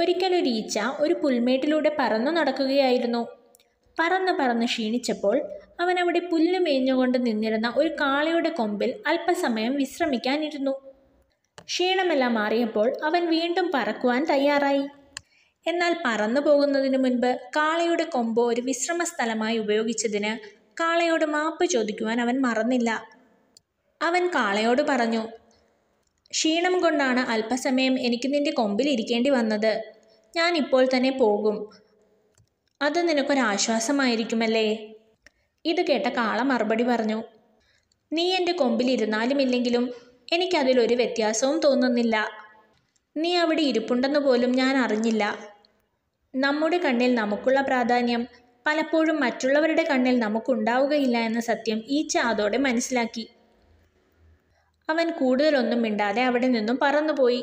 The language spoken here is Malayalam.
ഒരിക്കലൊരു ഈച്ച ഒരു പുൽമേട്ടിലൂടെ പറന്നു നടക്കുകയായിരുന്നു പറന്ന് പറന്ന് ക്ഷീണിച്ചപ്പോൾ അവൻ അവിടെ പുല്ല് മേഞ്ഞുകൊണ്ട് നിന്നിരുന്ന ഒരു കാളയുടെ കൊമ്പിൽ അല്പസമയം വിശ്രമിക്കാനിരുന്നു ക്ഷീണമെല്ലാം മാറിയപ്പോൾ അവൻ വീണ്ടും പറക്കുവാൻ തയ്യാറായി എന്നാൽ പറന്നു പോകുന്നതിന് മുൻപ് കാളയുടെ കൊമ്പ് ഒരു വിശ്രമ സ്ഥലമായി ഉപയോഗിച്ചതിന് കാളയോട് മാപ്പ് ചോദിക്കുവാൻ അവൻ മറന്നില്ല അവൻ കാളയോട് പറഞ്ഞു ക്ഷീണം കൊണ്ടാണ് അല്പസമയം എനിക്ക് നിന്റെ കൊമ്പിൽ ഇരിക്കേണ്ടി വന്നത് ഞാൻ ഇപ്പോൾ തന്നെ പോകും അത് നിനക്കൊരാശ്വാസമായിരിക്കുമല്ലേ ഇത് കേട്ട കാള മറുപടി പറഞ്ഞു നീ എൻ്റെ ഇരുന്നാലും ഇല്ലെങ്കിലും എനിക്കതിലൊരു വ്യത്യാസവും തോന്നുന്നില്ല നീ അവിടെ ഇരിപ്പുണ്ടെന്ന് പോലും ഞാൻ അറിഞ്ഞില്ല നമ്മുടെ കണ്ണിൽ നമുക്കുള്ള പ്രാധാന്യം പലപ്പോഴും മറ്റുള്ളവരുടെ കണ്ണിൽ നമുക്കുണ്ടാവുകയില്ല എന്ന സത്യം ഈ ചാതോടെ മനസ്സിലാക്കി അവൻ കൂടുതലൊന്നും മിണ്ടാതെ അവിടെ നിന്നും പറന്നുപോയി